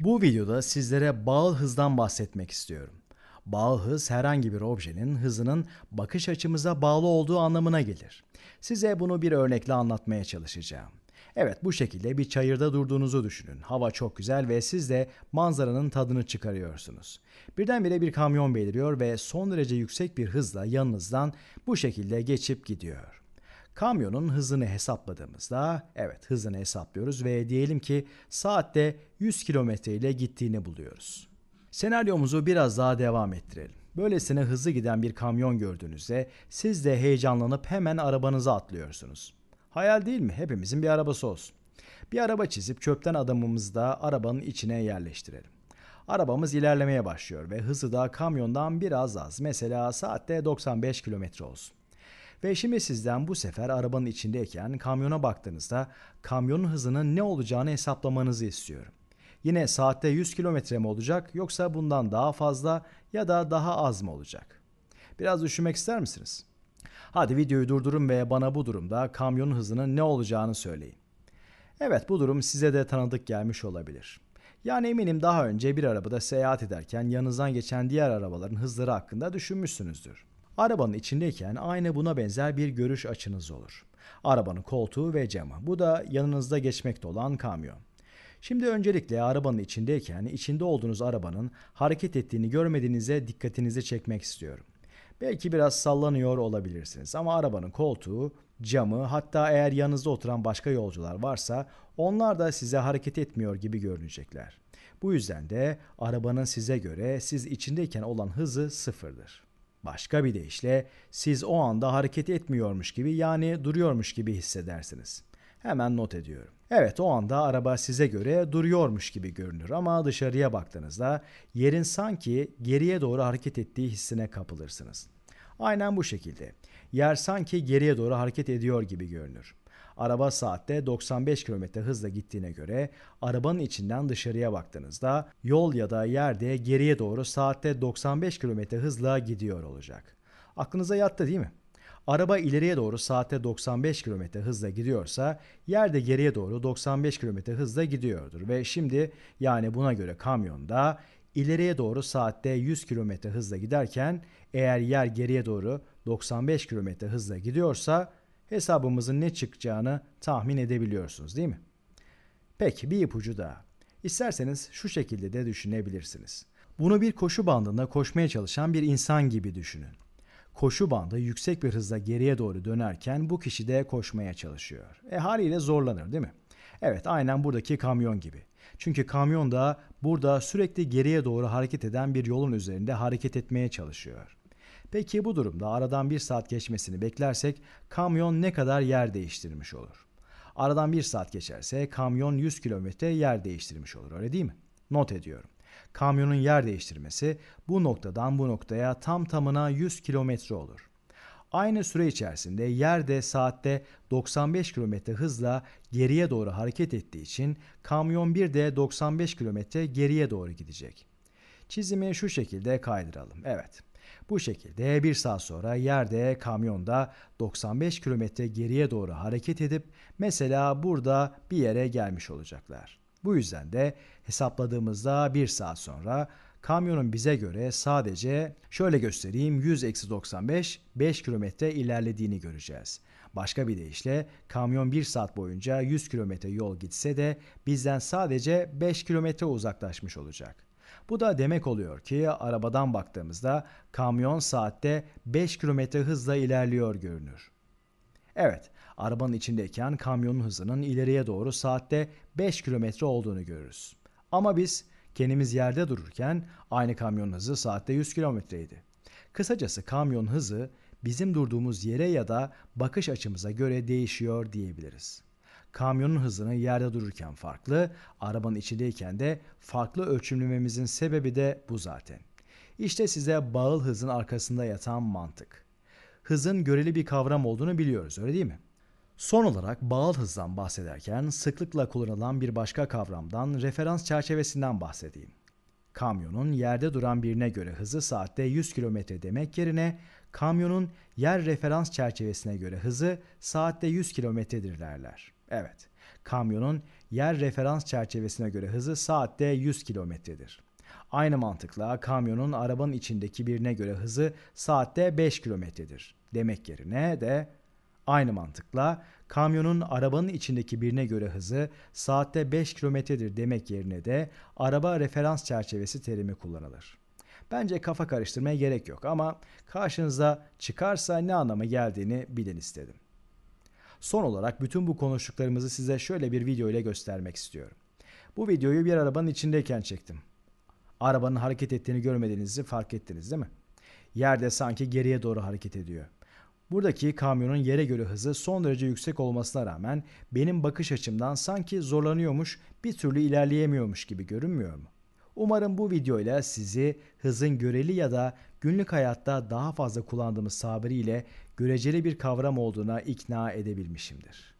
Bu videoda sizlere bağlı hızdan bahsetmek istiyorum. Bağlı hız herhangi bir objenin hızının bakış açımıza bağlı olduğu anlamına gelir. Size bunu bir örnekle anlatmaya çalışacağım. Evet bu şekilde bir çayırda durduğunuzu düşünün. Hava çok güzel ve siz de manzaranın tadını çıkarıyorsunuz. Birdenbire bir kamyon beliriyor ve son derece yüksek bir hızla yanınızdan bu şekilde geçip gidiyor. Kamyonun hızını hesapladığımızda evet hızını hesaplıyoruz ve diyelim ki saatte 100 kilometre ile gittiğini buluyoruz. Senaryomuzu biraz daha devam ettirelim. Böylesine hızlı giden bir kamyon gördüğünüzde siz de heyecanlanıp hemen arabanıza atlıyorsunuz. Hayal değil mi? Hepimizin bir arabası olsun. Bir araba çizip çöpten adamımızı da arabanın içine yerleştirelim. Arabamız ilerlemeye başlıyor ve hızı da kamyondan biraz az. Mesela saatte 95 kilometre olsun. Ve şimdi sizden bu sefer arabanın içindeyken kamyona baktığınızda kamyonun hızının ne olacağını hesaplamanızı istiyorum. Yine saatte 100 kilometre mi olacak yoksa bundan daha fazla ya da daha az mı olacak? Biraz düşünmek ister misiniz? Hadi videoyu durdurun ve bana bu durumda kamyonun hızının ne olacağını söyleyin. Evet bu durum size de tanıdık gelmiş olabilir. Yani eminim daha önce bir arabada seyahat ederken yanınızdan geçen diğer arabaların hızları hakkında düşünmüşsünüzdür. Arabanın içindeyken aynı buna benzer bir görüş açınız olur. Arabanın koltuğu ve camı. Bu da yanınızda geçmekte olan kamyon. Şimdi öncelikle arabanın içindeyken içinde olduğunuz arabanın hareket ettiğini görmediğinize dikkatinizi çekmek istiyorum. Belki biraz sallanıyor olabilirsiniz ama arabanın koltuğu, camı hatta eğer yanınızda oturan başka yolcular varsa onlar da size hareket etmiyor gibi görünecekler. Bu yüzden de arabanın size göre siz içindeyken olan hızı sıfırdır. Başka bir deyişle siz o anda hareket etmiyormuş gibi yani duruyormuş gibi hissedersiniz. Hemen not ediyorum. Evet o anda araba size göre duruyormuş gibi görünür ama dışarıya baktığınızda yerin sanki geriye doğru hareket ettiği hissine kapılırsınız. Aynen bu şekilde. Yer sanki geriye doğru hareket ediyor gibi görünür. Araba saatte 95 km hızla gittiğine göre arabanın içinden dışarıya baktığınızda yol ya da yerde geriye doğru saatte 95 km hızla gidiyor olacak. Aklınıza yattı değil mi? Araba ileriye doğru saatte 95 km hızla gidiyorsa yerde geriye doğru 95 km hızla gidiyordur ve şimdi yani buna göre kamyonda ileriye doğru saatte 100 km hızla giderken eğer yer geriye doğru 95 km hızla gidiyorsa hesabımızın ne çıkacağını tahmin edebiliyorsunuz değil mi? Peki bir ipucu daha. İsterseniz şu şekilde de düşünebilirsiniz. Bunu bir koşu bandında koşmaya çalışan bir insan gibi düşünün. Koşu bandı yüksek bir hızla geriye doğru dönerken bu kişi de koşmaya çalışıyor. E haliyle zorlanır değil mi? Evet aynen buradaki kamyon gibi. Çünkü kamyon da burada sürekli geriye doğru hareket eden bir yolun üzerinde hareket etmeye çalışıyor. Peki bu durumda aradan bir saat geçmesini beklersek kamyon ne kadar yer değiştirmiş olur? Aradan bir saat geçerse kamyon 100 kilometre yer değiştirmiş olur öyle değil mi? Not ediyorum. Kamyonun yer değiştirmesi bu noktadan bu noktaya tam tamına 100 kilometre olur. Aynı süre içerisinde yerde saatte 95 km hızla geriye doğru hareket ettiği için kamyon bir de 95 km geriye doğru gidecek. Çizimi şu şekilde kaydıralım. Evet. Bu şekilde bir saat sonra yerde kamyonda 95 kilometre geriye doğru hareket edip mesela burada bir yere gelmiş olacaklar. Bu yüzden de hesapladığımızda bir saat sonra kamyonun bize göre sadece şöyle göstereyim 100-95 5 kilometre ilerlediğini göreceğiz. Başka bir deyişle kamyon 1 saat boyunca 100 kilometre yol gitse de bizden sadece 5 kilometre uzaklaşmış olacak. Bu da demek oluyor ki arabadan baktığımızda kamyon saatte 5 km hızla ilerliyor görünür. Evet, arabanın içindeyken kamyonun hızının ileriye doğru saatte 5 km olduğunu görürüz. Ama biz kendimiz yerde dururken aynı kamyonun hızı saatte 100 kilometreydi. Kısacası kamyon hızı bizim durduğumuz yere ya da bakış açımıza göre değişiyor diyebiliriz kamyonun hızının yerde dururken farklı, arabanın içindeyken de farklı ölçümlememizin sebebi de bu zaten. İşte size bağıl hızın arkasında yatan mantık. Hızın göreli bir kavram olduğunu biliyoruz öyle değil mi? Son olarak bağıl hızdan bahsederken sıklıkla kullanılan bir başka kavramdan referans çerçevesinden bahsedeyim. Kamyonun yerde duran birine göre hızı saatte 100 km demek yerine kamyonun yer referans çerçevesine göre hızı saatte 100 km'dir derler. Evet, kamyonun yer referans çerçevesine göre hızı saatte 100 kilometredir. Aynı mantıkla kamyonun arabanın içindeki birine göre hızı saatte 5 kilometredir. Demek yerine de aynı mantıkla kamyonun arabanın içindeki birine göre hızı saatte 5 kilometredir demek yerine de araba referans çerçevesi terimi kullanılır. Bence kafa karıştırmaya gerek yok ama karşınıza çıkarsa ne anlama geldiğini bilin istedim. Son olarak bütün bu konuştuklarımızı size şöyle bir video ile göstermek istiyorum. Bu videoyu bir arabanın içindeyken çektim. Arabanın hareket ettiğini görmediğinizi fark ettiniz değil mi? Yerde sanki geriye doğru hareket ediyor. Buradaki kamyonun yere göre hızı son derece yüksek olmasına rağmen benim bakış açımdan sanki zorlanıyormuş, bir türlü ilerleyemiyormuş gibi görünmüyor mu? Umarım bu videoyla sizi hızın göreli ya da günlük hayatta daha fazla kullandığımız tabiriyle göreceli bir kavram olduğuna ikna edebilmişimdir.